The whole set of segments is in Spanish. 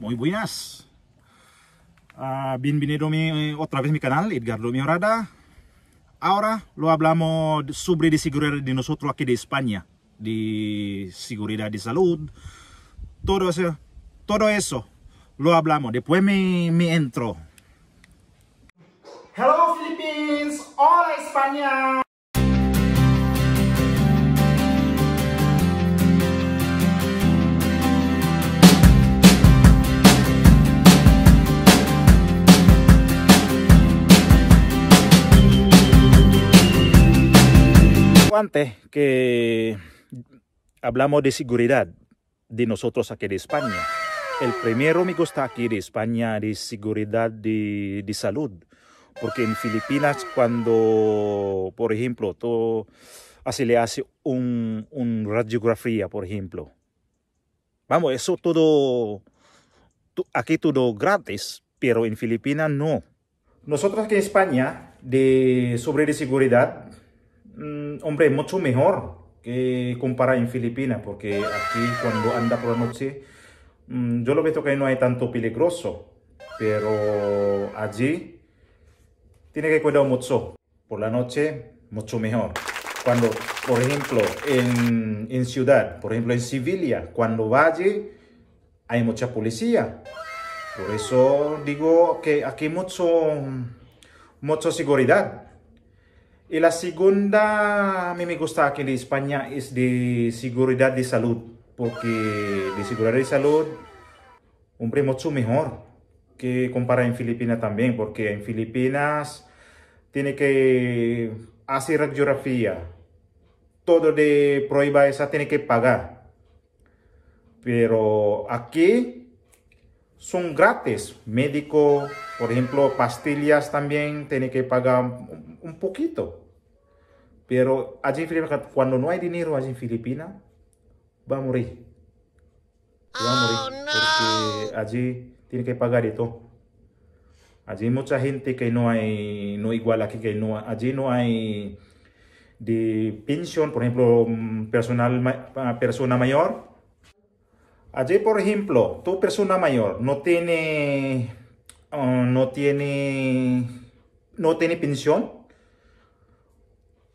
Muy buenas. Uh, bienvenido otra vez a mi canal, Edgardo Miorada. Ahora lo hablamos sobre la seguridad de nosotros aquí de España, de seguridad de salud, todo eso, todo eso lo hablamos. Después me, me entro. Hello Philippines, hola España. que hablamos de seguridad de nosotros aquí de España. El primero me gusta aquí de España de seguridad de, de salud. Porque en Filipinas cuando, por ejemplo, todo, se le hace un, un radiografía, por ejemplo. Vamos, eso todo, aquí todo gratis, pero en Filipinas no. Nosotros aquí en España, de, sobre de seguridad, Mm, hombre, mucho mejor que comparar en Filipinas, porque aquí cuando anda por la noche, mm, yo lo veo que no hay tanto peligroso, pero allí tiene que cuidar mucho. Por la noche, mucho mejor. Cuando, por ejemplo, en, en ciudad, por ejemplo, en Sevilla, cuando valle, hay mucha policía. Por eso digo que aquí mucho, mucha seguridad. Y la segunda, a mí me gusta aquí en España es de seguridad de salud, porque de seguridad de salud un primo mucho mejor que comparar en Filipinas también, porque en Filipinas tiene que hacer radiografía, todo de prueba esa tiene que pagar. Pero aquí son gratis, médico, por ejemplo, pastillas también tiene que pagar poquito. Pero allí cuando no hay dinero allí en Filipinas, va a morir. Oh, porque allí tiene que pagar y todo. Allí hay mucha gente que no hay, no igual aquí, que no, allí no hay de pensión, por ejemplo, mm, personal, persona mayor. Allí, por ejemplo, tu persona mayor no tiene, ah, no tiene, no tiene pensión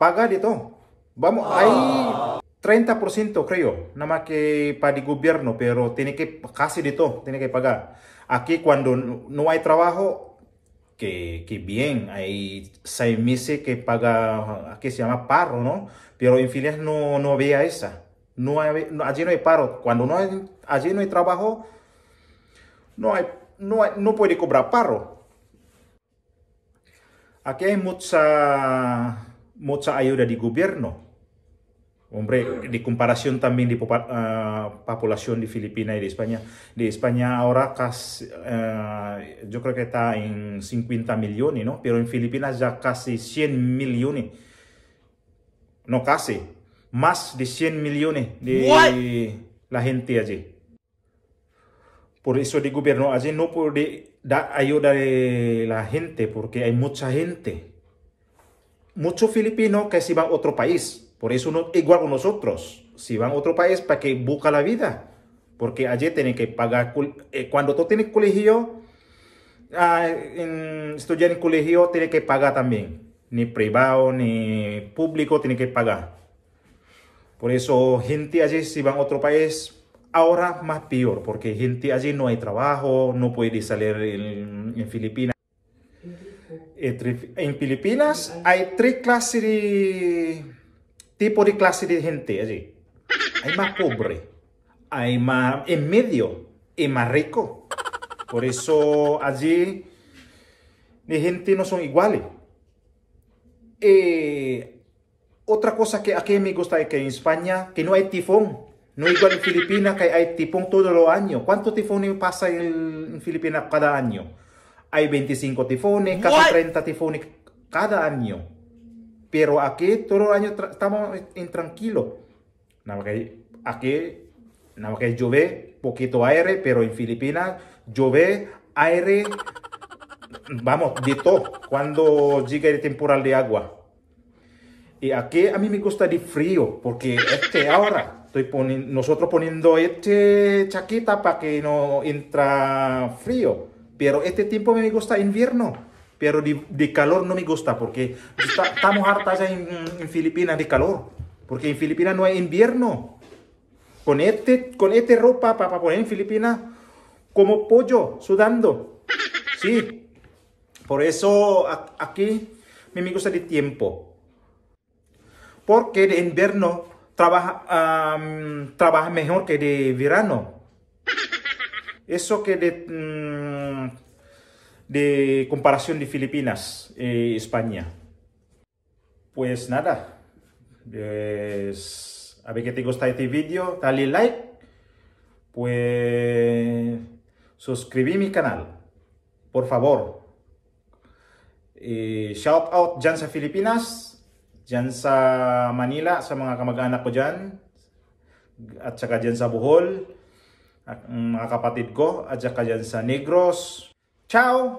paga todo Vamos, hay ah. 30% creo, nada más que para el gobierno, pero tiene que, casi de todo tiene que pagar. Aquí cuando no hay trabajo, que, que bien, hay seis meses que paga, aquí se llama paro, ¿no? Pero en Filias no, no había esa. No, hay, allí no hay paro. Cuando no hay, allí no hay trabajo, no, hay, no, no puede cobrar paro. Aquí hay mucha mucha ayuda de gobierno. Hombre, de comparación también de uh, población de Filipinas y de España. De España ahora casi, uh, yo creo que está en 50 millones, ¿no? Pero en Filipinas ya casi 100 millones. No casi, más de 100 millones de ¿Qué? la gente allí. Por eso de gobierno allí no puede dar ayuda a la gente, porque hay mucha gente. muchos filipinos que si van a otro país, por eso no, igual con nosotros, si van a otro país para que busca la vida, porque allí tienen que pagar, eh, cuando tú tienes colegio, ah, en, estudiar en colegio, tienen que pagar también, ni privado ni público, tienen que pagar. Por eso gente allí si va a otro país, ahora más peor, porque gente allí no hay trabajo, no puede salir en Filipinas. Eh, en Filipinas hay tres clases de tipo de clase de gente allí. Hay más pobre, hay más en medio y más rico. Por eso allí la gente no son iguales. Eh, otra cosa que aquí me gusta es que en España que no hay tifón. No igual en Filipinas que hay tifón todos los años. ¿Cuántos tifones pasa en Filipinas cada año? hay 25 tifones, casi 30 tifones cada año. Pero aquí todo los año estamos en tranquilo. aquí, nada llueve, poquito aire, pero en Filipinas llueve, aire, vamos, de todo, cuando llega el temporal de agua. Y aquí a mí me gusta el frío, porque este ahora, estoy nosotros poniendo este chaqueta para que no entra frío. Pero este tiempo me gusta invierno, pero de, calor no me gusta porque estamos hartas en, en, Filipinas de calor. Porque en Filipinas no hay invierno. Con este, con este ropa para, poner en Filipinas como pollo sudando. Sí. Por eso aquí me gusta de tiempo. Porque de invierno trabaja, trabaja mejor que de verano eso que mm, de, comparación de Filipinas y España. Pues nada, pues, a ver que te gusta este vídeo, dale like, pues suscribí mi canal, por favor. shout out dyan Filipinas, Jansa Manila, sa mga kamag-anak ko at Bohol. mga kapatid ko at saka dyan sa Negros. Ciao!